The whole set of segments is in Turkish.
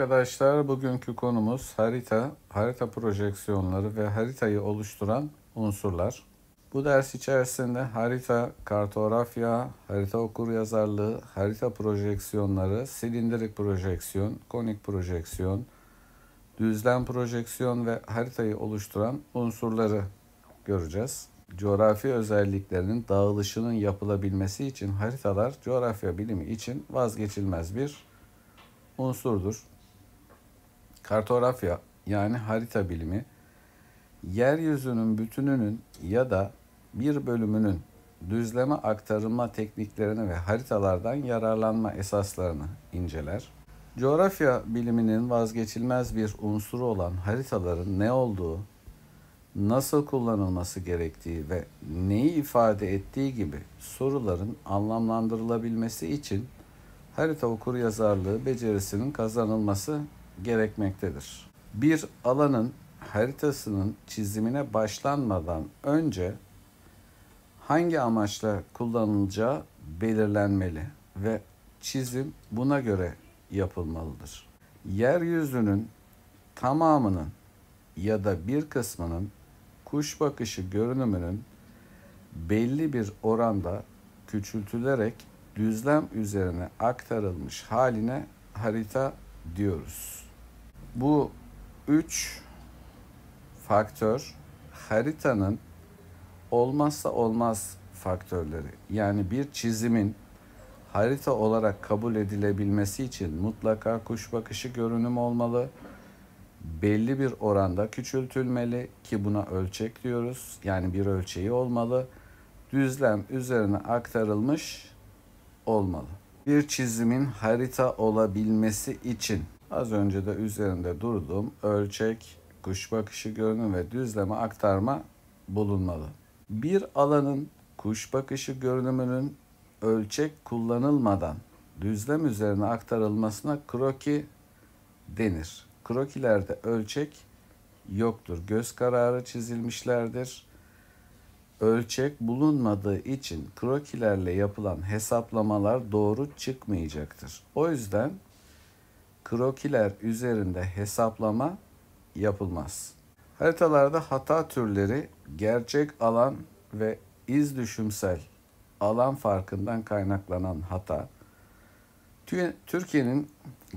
arkadaşlar. Bugünkü konumuz harita, harita projeksiyonları ve haritayı oluşturan unsurlar. Bu ders içerisinde harita, kartografya, harita okur yazarlığı harita projeksiyonları, silindirik projeksiyon, konik projeksiyon, düzlem projeksiyon ve haritayı oluşturan unsurları göreceğiz. Coğrafi özelliklerinin dağılışının yapılabilmesi için haritalar coğrafya bilimi için vazgeçilmez bir unsurdur. Kartografya yani harita bilimi yeryüzünün bütününün ya da bir bölümünün düzleme aktarılma tekniklerini ve haritalardan yararlanma esaslarını inceler. Coğrafya biliminin vazgeçilmez bir unsuru olan haritaların ne olduğu, nasıl kullanılması gerektiği ve neyi ifade ettiği gibi soruların anlamlandırılabilmesi için harita okur yazarlığı becerisinin kazanılması gerekmektedir. Bir alanın haritasının çizimine başlanmadan önce hangi amaçla kullanılacağı belirlenmeli ve çizim buna göre yapılmalıdır. Yeryüzünün tamamının ya da bir kısmının kuş bakışı görünümünün belli bir oranda küçültülerek düzlem üzerine aktarılmış haline harita diyoruz. Bu üç faktör haritanın olmazsa olmaz faktörleri. Yani bir çizimin harita olarak kabul edilebilmesi için mutlaka kuş bakışı görünüm olmalı. Belli bir oranda küçültülmeli ki buna ölçek diyoruz. Yani bir ölçeği olmalı. Düzlem üzerine aktarılmış olmalı. Bir çizimin harita olabilmesi için Az önce de üzerinde durduğum ölçek, kuş bakışı görünüm ve düzleme aktarma bulunmalı. Bir alanın kuş bakışı görünümünün ölçek kullanılmadan düzlem üzerine aktarılmasına kroki denir. Krokilerde ölçek yoktur. Göz kararı çizilmişlerdir. Ölçek bulunmadığı için krokilerle yapılan hesaplamalar doğru çıkmayacaktır. O yüzden krokiler üzerinde hesaplama yapılmaz. Haritalarda hata türleri gerçek alan ve iz düşümsel alan farkından kaynaklanan hata. Türkiye'nin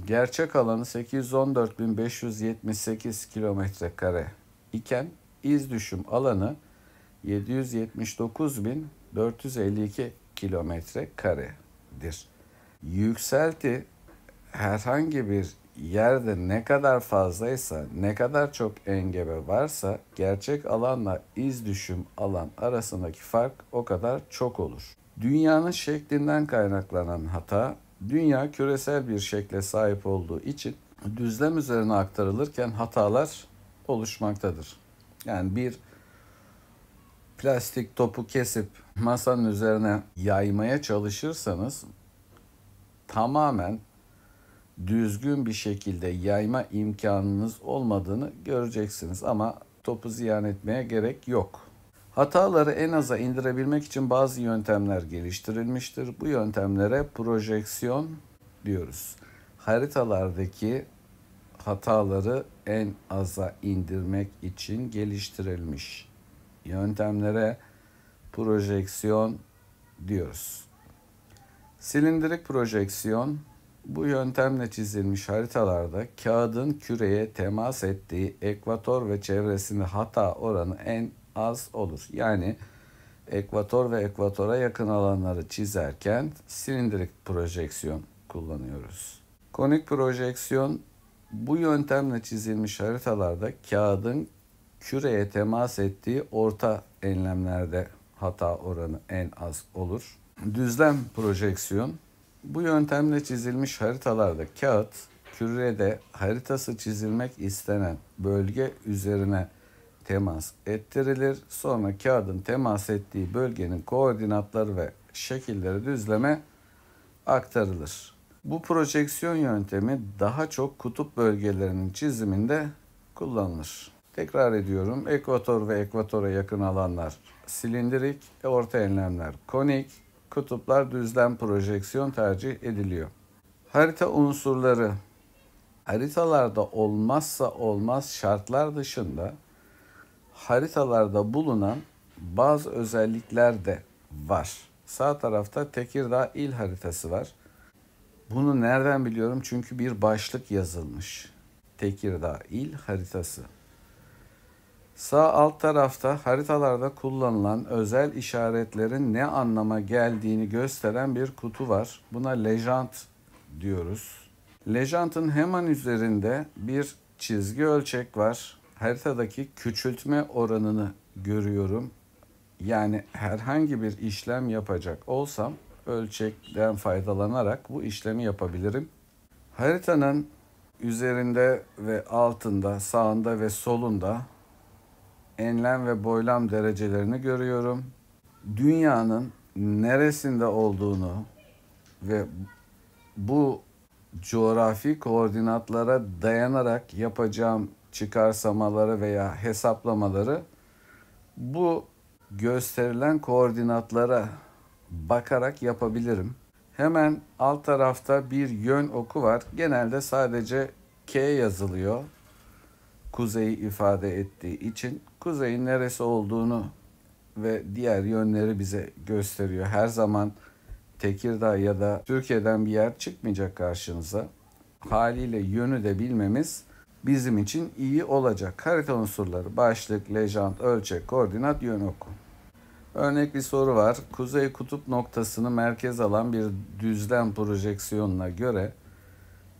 gerçek alanı 814.578 kilometre kare iken iz düşüm alanı 779.452 kilometre karedir. Yükselti herhangi bir yerde ne kadar fazlaysa, ne kadar çok engebe varsa gerçek alanla iz düşüm alan arasındaki fark o kadar çok olur. Dünyanın şeklinden kaynaklanan hata, dünya küresel bir şekle sahip olduğu için düzlem üzerine aktarılırken hatalar oluşmaktadır. Yani bir plastik topu kesip masanın üzerine yaymaya çalışırsanız tamamen düzgün bir şekilde yayma imkanınız olmadığını göreceksiniz ama topu ziyan etmeye gerek yok. Hataları en aza indirebilmek için bazı yöntemler geliştirilmiştir. Bu yöntemlere projeksiyon diyoruz. Haritalardaki hataları en aza indirmek için geliştirilmiş yöntemlere projeksiyon diyoruz. Silindirik projeksiyon bu yöntemle çizilmiş haritalarda kağıdın küreye temas ettiği ekvator ve çevresinde hata oranı en az olur. Yani ekvator ve ekvatora yakın alanları çizerken silindirik projeksiyon kullanıyoruz. Konik projeksiyon bu yöntemle çizilmiş haritalarda kağıdın küreye temas ettiği orta enlemlerde hata oranı en az olur. Düzlem projeksiyon bu yöntemle çizilmiş haritalarda kağıt, kürede haritası çizilmek istenen bölge üzerine temas ettirilir. Sonra kağıdın temas ettiği bölgenin koordinatları ve şekilleri düzleme aktarılır. Bu projeksiyon yöntemi daha çok kutup bölgelerinin çiziminde kullanılır. Tekrar ediyorum. Ekvator ve ekvatora yakın alanlar silindirik, orta enlemler konik, kutuplar düzlem projeksiyon tercih ediliyor. Harita unsurları haritalarda olmazsa olmaz şartlar dışında haritalarda bulunan bazı özellikler de var. Sağ tarafta Tekirdağ il haritası var. Bunu nereden biliyorum? Çünkü bir başlık yazılmış. Tekirdağ il haritası. Sağ alt tarafta haritalarda kullanılan özel işaretlerin ne anlama geldiğini gösteren bir kutu var. Buna lejant diyoruz. Lejantın hemen üzerinde bir çizgi ölçek var. Haritadaki küçültme oranını görüyorum. Yani herhangi bir işlem yapacak olsam ölçekten faydalanarak bu işlemi yapabilirim. Haritanın üzerinde ve altında, sağında ve solunda enlem ve boylam derecelerini görüyorum. Dünyanın neresinde olduğunu ve bu coğrafi koordinatlara dayanarak yapacağım çıkarsamaları veya hesaplamaları bu gösterilen koordinatlara bakarak yapabilirim. Hemen alt tarafta bir yön oku var. Genelde sadece K yazılıyor kuzeyi ifade ettiği için kuzeyin neresi olduğunu ve diğer yönleri bize gösteriyor. Her zaman Tekirdağ ya da Türkiye'den bir yer çıkmayacak karşınıza. Haliyle yönü de bilmemiz bizim için iyi olacak. Harita unsurları, başlık, lejant, ölçek, koordinat, yön oku. Örnek bir soru var. Kuzey kutup noktasını merkez alan bir düzlem projeksiyonuna göre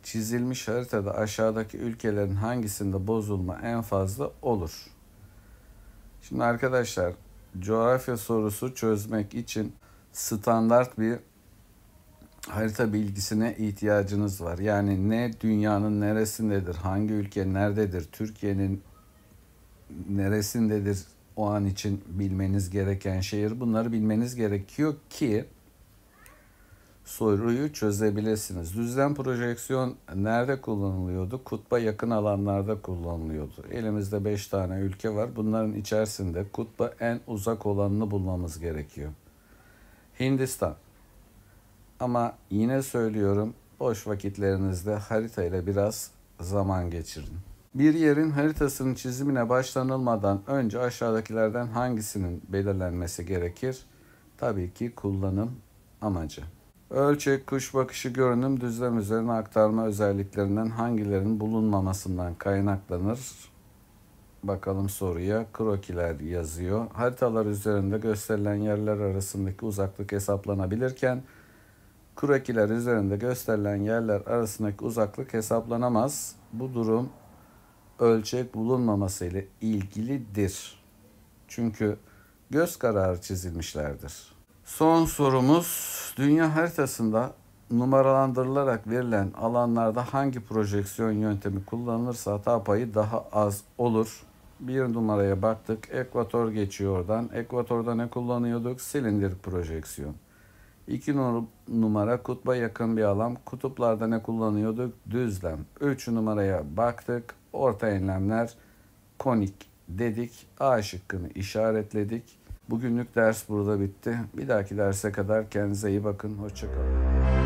Çizilmiş haritada aşağıdaki ülkelerin hangisinde bozulma en fazla olur? Şimdi arkadaşlar coğrafya sorusu çözmek için standart bir harita bilgisine ihtiyacınız var. Yani ne dünyanın neresindedir, hangi ülke nerededir, Türkiye'nin neresindedir o an için bilmeniz gereken şehir bunları bilmeniz gerekiyor ki soruyu çözebilirsiniz. Düzlem projeksiyon nerede kullanılıyordu? Kutba yakın alanlarda kullanılıyordu. Elimizde 5 tane ülke var. Bunların içerisinde kutba en uzak olanını bulmamız gerekiyor. Hindistan. Ama yine söylüyorum boş vakitlerinizde haritayla biraz zaman geçirin. Bir yerin haritasının çizimine başlanılmadan önce aşağıdakilerden hangisinin belirlenmesi gerekir? Tabii ki kullanım amacı. Ölçek, kuş bakışı, görünüm, düzlem üzerine aktarma özelliklerinden hangilerinin bulunmamasından kaynaklanır? Bakalım soruya. Krokiler yazıyor. Haritalar üzerinde gösterilen yerler arasındaki uzaklık hesaplanabilirken krokiler üzerinde gösterilen yerler arasındaki uzaklık hesaplanamaz. Bu durum ölçek bulunmaması ile ilgilidir. Çünkü göz kararı çizilmişlerdir. Son sorumuz dünya haritasında numaralandırılarak verilen alanlarda hangi projeksiyon yöntemi kullanılırsa hata payı daha az olur. Bir numaraya baktık. Ekvator geçiyor oradan. Ekvatorda ne kullanıyorduk? Silindir projeksiyon. İki numara kutba yakın bir alan. Kutuplarda ne kullanıyorduk? Düzlem. Üç numaraya baktık. Orta enlemler konik dedik. A şıkkını işaretledik. Bugünlük ders burada bitti. Bir dahaki derse kadar kendinize iyi bakın. Hoşçakalın.